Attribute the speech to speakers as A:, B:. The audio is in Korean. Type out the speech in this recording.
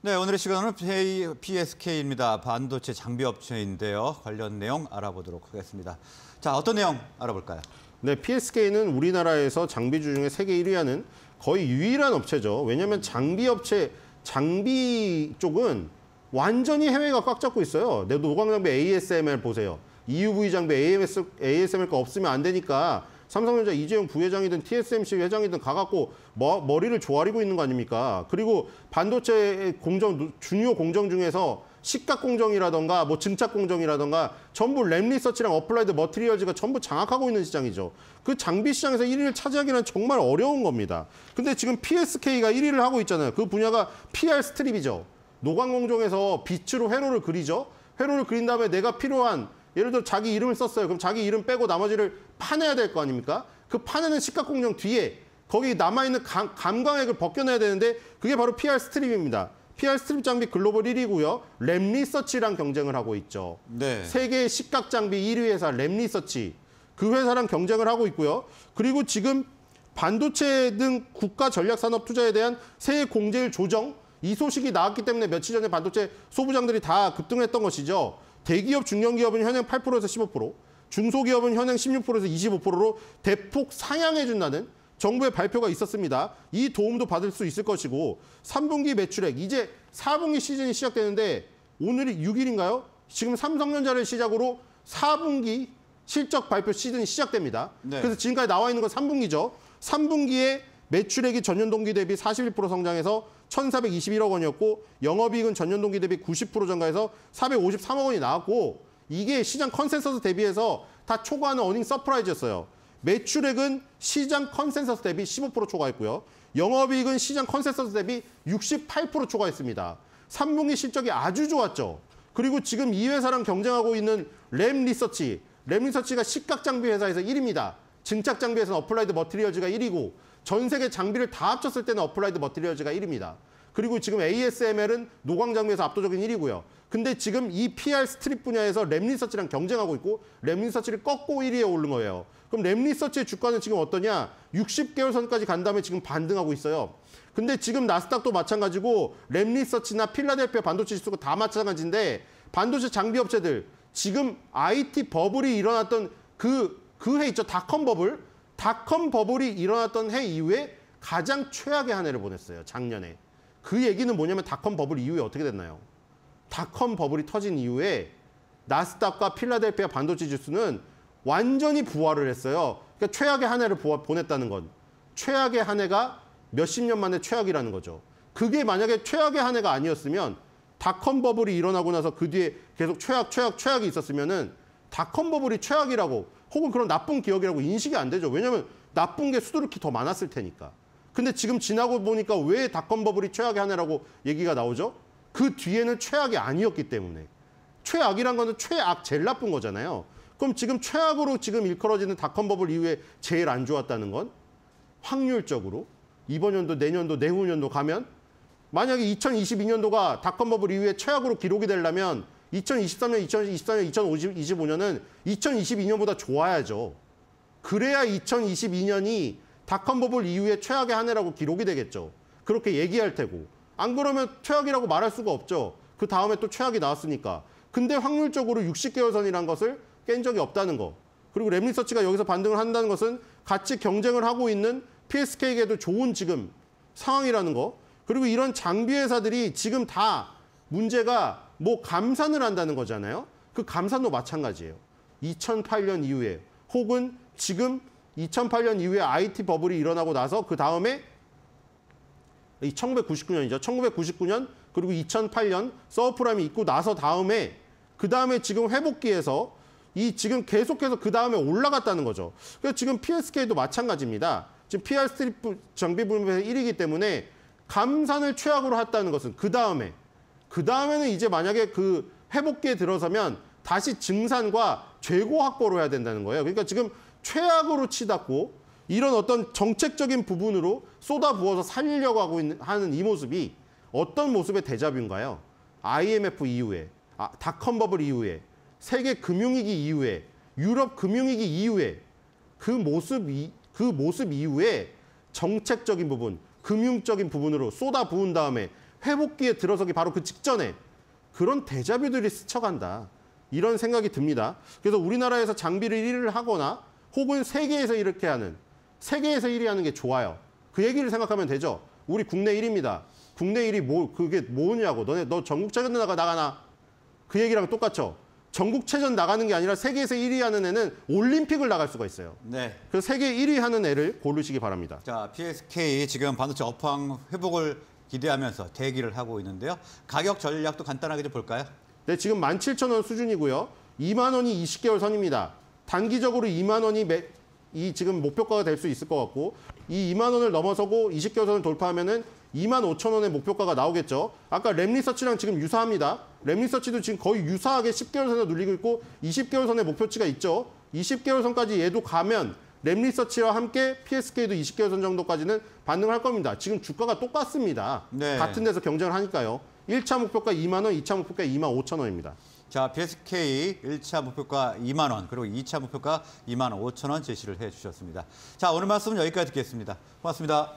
A: 네, 오늘의 시간은 PSK입니다. 반도체 장비 업체인데요. 관련 내용 알아보도록 하겠습니다. 자, 어떤 내용 알아볼까요? 네, PSK는 우리나라에서 장비주 중에 세계 1위 하는 거의 유일한 업체죠. 왜냐하면 장비 업체, 장비 쪽은 완전히 해외가 꽉 잡고 있어요. 내 노광 e 장비 ASML 보세요. EUV 장비 AMS, ASML가 없으면 안 되니까 삼성전자 이재용 부회장이든 TSMC 회장이든 가갖고 머, 머리를 조아리고 있는 거 아닙니까? 그리고 반도체 공정 중요 공정 중에서 식각 공정이라던가 뭐 증착 공정이라던가 전부 램 리서치랑 어플라이드 머티리얼즈가 전부 장악하고 있는 시장이죠. 그 장비 시장에서 1위를 차지하기는 정말 어려운 겁니다. 근데 지금 PSK가 1위를 하고 있잖아요. 그 분야가 PR 스트립이죠. 노광 공정에서 빛으로 회로를 그리죠. 회로를 그린 다음에 내가 필요한 예를 들어 자기 이름을 썼어요. 그럼 자기 이름 빼고 나머지를 파내야 될 거 아닙니까? 그 파내는 시가공정 뒤에 거기 남아있는 감, 감광액을 벗겨내야 되는데 그게 바로 PR 스트립입니다. PR 스트립 장비 글로벌 1위고요. 램 리서치랑 경쟁을 하고 있죠. 네. 세계 시각 장비 1위 회사 램 리서치. 그 회사랑 경쟁을 하고 있고요. 그리고 지금 반도체 등 국가 전략 산업 투자에 대한 새해 공제율 조정 이 소식이 나왔기 때문에 며칠 전에 반도체 소부장들이 다 급등했던 것이죠. 대기업, 중견기업은 현행 8%에서 15%, 중소기업은 현행 16%에서 25%로 대폭 상향해준다는 정부의 발표가 있었습니다. 이 도움도 받을 수 있을 것이고 3분기 매출액, 이제 4분기 시즌이 시작되는데 오늘이 6일인가요? 지금 삼성전자를 시작으로 4분기 실적 발표 시즌이 시작됩니다. 네. 그래서 지금까지 나와 있는 건 3분기죠. 3분기에 매출액이 전년 동기 대비 41% 성장해서 1,421억 원이었고 영업이익은 전년 동기 대비 90% 증가해서 453억 원이 나왔고 이게 시장 컨센서스 대비해서 다 초과하는 어닝 서프라이즈였어요. 매출액은 시장 컨센서스 대비 15% 초과했고요. 영업이익은 시장 컨센서스 대비 68% 초과했습니다. 3분기 실적이 아주 좋았죠. 그리고 지금 이 회사랑 경쟁하고 있는 램 리서치, 램 리서치가 식각 장비 회사에서 1위입니다. 증착 장비에서는 어플라이드 머티리얼즈가 1위고 전 세계 장비를 다 합쳤을 때는 어플라이드 머티리얼즈가 1위입니다. 그리고 지금 ASML은 노광 장비에서 압도적인 1위고요. 근데 지금 이 PR 스트립 분야에서 랩리서치랑 경쟁하고 있고 랩리서치를 꺾고 1위에 오른 거예요. 그럼 랩리서치의 주가는 지금 어떠냐? 60개월 선까지 간 다음에 지금 반등하고 있어요. 근데 지금 나스닥도 마찬가지고 랩리서치나 필라델피아 반도체 지수가 다 마찬가지인데 반도체 장비 업체들 지금 IT 버블이 일어났던 그그 해 있죠. 닷컴 버블. 닷컴 버블이 일어났던 해 이후에 가장 최악의 한 해를 보냈어요. 작년에. 그 얘기는 뭐냐면 닷컴 버블 이후에 어떻게 됐나요? 닷컴 버블이 터진 이후에 나스닥과 필라델피아 반도체 지수는 완전히 부활을 했어요. 그러니까 최악의 한 해를 보냈다는 건 최악의 한 해가 몇십 년 만에 최악이라는 거죠. 그게 만약에 최악의 한 해가 아니었으면 닷컴 버블이 일어나고 나서 그 뒤에 계속 최악, 최악, 최악이 있었으면은 닷컴 버블이 최악이라고 혹은 그런 나쁜 기억이라고 인식이 안 되죠. 왜냐하면 나쁜 게 수두룩히 더 많았을 테니까. 근데 지금 지나고 보니까 왜 닷컴 버블이 최악의 한 해라고 얘기가 나오죠? 그 뒤에는 최악이 아니었기 때문에. 최악이란 거는 최악, 제일 나쁜 거잖아요. 그럼 지금 최악으로 지금 일컬어지는 닷컴 버블 이후에 제일 안 좋았다는 건 확률적으로 이번 연도, 내년도, 내후년도 가면 만약에 2022년도가 닷컴 버블 이후에 최악으로 기록이 되려면 2023년, 2024년, 2025년은 2022년보다 좋아야죠. 그래야 2022년이 닷컴 버블 이후에 최악의 한 해라고 기록이 되겠죠. 그렇게 얘기할 테고. 안 그러면 최악이라고 말할 수가 없죠. 그 다음에 또 최악이 나왔으니까. 근데 확률적으로 60개월 선이란 것을 깬 적이 없다는 거. 그리고 랩리서치가 여기서 반등을 한다는 것은 같이 경쟁을 하고 있는 PSK에게도 좋은 지금 상황이라는 거. 그리고 이런 장비 회사들이 지금 다 문제가 뭐 감산을 한다는 거잖아요. 그 감산도 마찬가지예요. 2008년 이후에 혹은 지금 2008년 이후에 IT 버블이 일어나고 나서 그 다음에 1999년이죠. 1999년 그리고 2008년 서브프라임이 있고 나서 다음에 그 다음에 지금 회복기에서 이 지금 계속해서 그 다음에 올라갔다는 거죠. 그래서 지금 PSK도 마찬가지입니다. 지금 PR 스트리프 정비 분배에서 1위이기 때문에 감산을 최악으로 했다는 것은 그 다음에 그 다음에는 이제 만약에 그 회복기에 들어서면 다시 증산과 재고 확보를 해야 된다는 거예요. 그러니까 지금 최악으로 치닫고 이런 어떤 정책적인 부분으로 쏟아부어서 살리려고 하고 있는, 하는 이 모습이 어떤 모습의 대자뷰인가요? IMF 이후에, 아, 닷컴버블 이후에, 세계 금융위기 이후에, 유럽 금융위기 이후에 그 모습, 이, 그 모습 이후에 정책적인 부분, 금융적인 부분으로 쏟아부은 다음에 회복기에 들어서기 바로 그 직전에 그런 대자뷰들이 스쳐간다. 이런 생각이 듭니다. 그래서 우리나라에서 장비를 1위를 하거나 혹은 세계에서 이렇게 하는, 세계에서 1위 하는 게 좋아요. 그 얘기를 생각하면 되죠. 우리 국내 1위입니다. 국내 1위 뭐, 그게 뭐냐고. 너네, 너 전국체전 나가, 나가나? 그 얘기랑 똑같죠. 전국체전 나가는 게 아니라 세계에서 1위 하는 애는 올림픽을 나갈 수가 있어요. 네. 그래서 세계 1위 하는 애를 고르시기 바랍니다. 자, PSK 지금 반도체 업황 회복을 기대하면서 대기를 하고 있는데요. 가격 전략도 간단하게 좀 볼까요? 네, 지금 17,000원 수준이고요. 2만 원이 20개월 선입니다. 단기적으로 2만 원이 매, 이 지금 목표가가 될 수 있을 것 같고 이 2만 원을 넘어서고 20개월 선을 돌파하면은 2만 5천 원의 목표가가 나오겠죠. 아까 랩리서치랑 지금 유사합니다. 랩리서치도 지금 거의 유사하게 10개월 선을 눌리고 있고 20개월 선의 목표치가 있죠. 20개월 선까지 얘도 가면 랩리서치와 함께 PSK도 20개월 정도까지는 반등할 겁니다. 지금 주가가 똑같습니다. 네. 같은 데서 경쟁을 하니까요. 1차 목표가 2만 원, 2차 목표가 2만 5천 원입니다. 자, PSK 1차 목표가 2만 원, 그리고 2차 목표가 2만 5천 원 제시를 해주셨습니다. 자, 오늘 말씀은 여기까지 듣겠습니다. 고맙습니다.